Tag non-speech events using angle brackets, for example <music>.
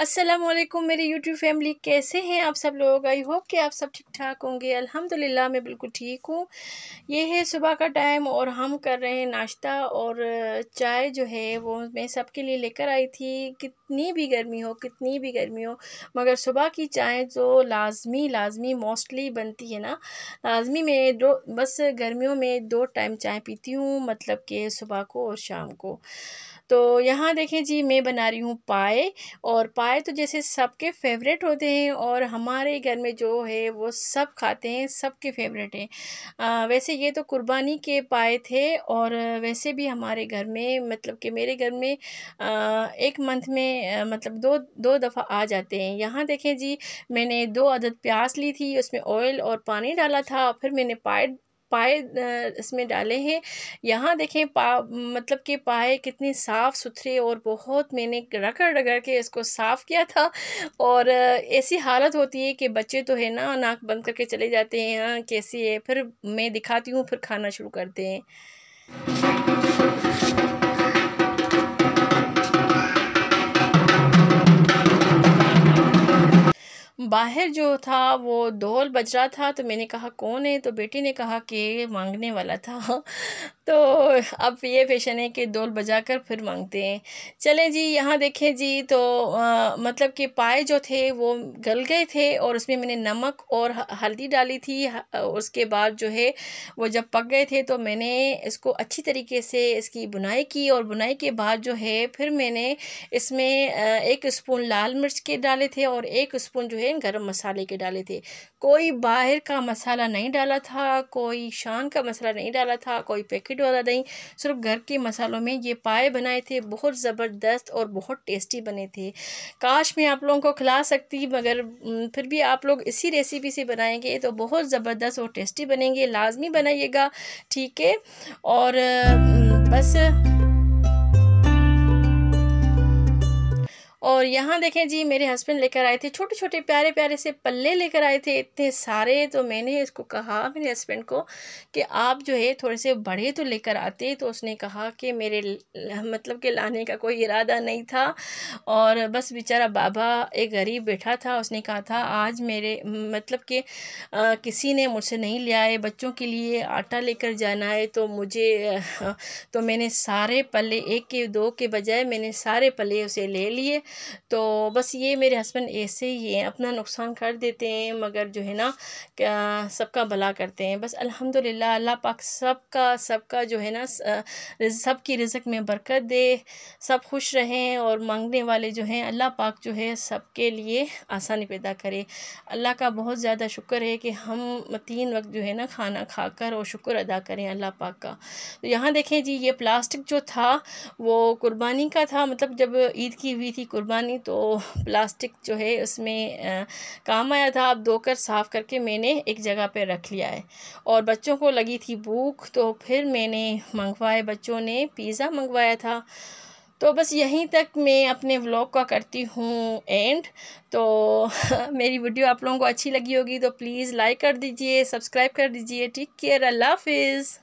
असलम मेरी YouTube family कैसे हैं आप सब लोग आई होप कि आप सब ठीक ठाक होंगे अल्हम्दुलिल्लाह मैं बिल्कुल ठीक हूँ ये है सुबह का टाइम और हम कर रहे हैं नाश्ता और चाय जो है वो मैं सबके लिए लेकर आई थी कितनी भी गर्मी हो कितनी भी गर्मी हो मगर सुबह की चाय जो तो लाजमी लाजमी मोस्टली बनती है ना लाजमी मैं दो बस गर्मियों में दो टाइम चाय पीती हूँ मतलब कि सुबह को और शाम को तो यहाँ देखें जी मैं बना रही हूँ पाए और पाए पाए तो जैसे सबके फेवरेट होते हैं और हमारे घर में जो है वो सब खाते हैं सबके फेवरेट हैं वैसे ये तो कुर्बानी के पाए थे और वैसे भी हमारे घर में मतलब कि मेरे घर में आ, एक मंथ में मतलब दो दो दफ़ा आ जाते हैं यहाँ देखें जी मैंने दो अदद प्याज ली थी उसमें ऑयल और पानी डाला था फिर मैंने पाए पाए इसमें डाले हैं यहाँ देखें पा मतलब कि पाए कितने साफ़ सुथरे और बहुत मैंने रगड़ रगड़ के इसको साफ़ किया था और ऐसी हालत होती है कि बच्चे तो है ना नाक बंद करके चले जाते हैं यहाँ कैसी है फिर मैं दिखाती हूँ फिर खाना शुरू करते हैं बाहर जो था वो ढोल बज रहा था तो मैंने कहा कौन है तो बेटी ने कहा कि मांगने वाला था <laughs> तो अब ये फैशन है कि बजा बजाकर फिर मांगते हैं चलें जी यहाँ देखें जी तो आ, मतलब कि पाए जो थे वो गल गए थे और उसमें मैंने नमक और हल्दी डाली थी उसके बाद जो है वो जब पक गए थे तो मैंने इसको अच्छी तरीके से इसकी बुनाई की और बुनाई के बाद जो है फिर मैंने इसमें एक स्पून लाल मिर्च के डाले थे और एक स्पून जो है गरम मसाले के डाले थे कोई बाहर का मसाला नहीं डाला था कोई शान का मसाला नहीं डाला था कोई पैकेट वाला नहीं सिर्फ घर के मसालों में ये पाए बनाए थे बहुत ज़बरदस्त और बहुत टेस्टी बने थे काश मैं आप लोगों को खिला सकती मगर फिर भी आप लोग इसी रेसिपी से बनाएंगे तो बहुत ज़बरदस्त और टेस्टी बनेंगे लाजमी बनाइएगा ठीक है और बस और यहाँ देखें जी मेरे हस्बैंड लेकर आए थे छोटे छोटे प्यारे प्यारे से पल्ले लेकर आए थे इतने सारे तो मैंने इसको कहा मेरे हस्बैंड को कि आप जो है थोड़े से बड़े तो लेकर आते तो उसने कहा कि मेरे मतलब के लाने का कोई इरादा नहीं था और बस बेचारा बाबा एक गरीब बैठा था उसने कहा था आज मेरे मतलब कि किसी ने मुझसे नहीं लिया है बच्चों के लिए आटा लेकर जाना है तो मुझे तो मैंने सारे पल्ले एक के दो के बजाय मैंने सारे पल्ले उसे ले लिए तो बस ये मेरे हस्बैंड ऐसे ही हैं अपना नुकसान कर देते हैं मगर जो है ना सबका भला करते हैं बस अल्हम्दुलिल्लाह अल्लाह पाक सबका सबका जो है ना सबकी रिजक में बरकत दे सब खुश रहें और मांगने वाले जो हैं अल्लाह पाक जो है सबके लिए आसानी पैदा करे अल्लाह का बहुत ज़्यादा शुक्र है कि हम तीन वक्त जो है ना खाना खाकर और शुक्र अदा करें अल्लाह पाक का तो यहाँ देखें जी ये प्लास्टिक जो था वो कुर्बानी का था मतलब जब ईद की हुई थी कुर्बानी बागवानी तो प्लास्टिक जो है उसमें काम आया था अब धोकर साफ़ करके मैंने एक जगह पे रख लिया है और बच्चों को लगी थी भूख तो फिर मैंने मंगवाए बच्चों ने पिज़्ज़ा मंगवाया था तो बस यहीं तक मैं अपने व्लॉग का करती हूँ एंड तो <laughs> मेरी वीडियो आप लोगों को अच्छी लगी होगी तो प्लीज़ लाइक कर दीजिए सब्सक्राइब कर दीजिए टेक केयर अल्लाह हाफिज़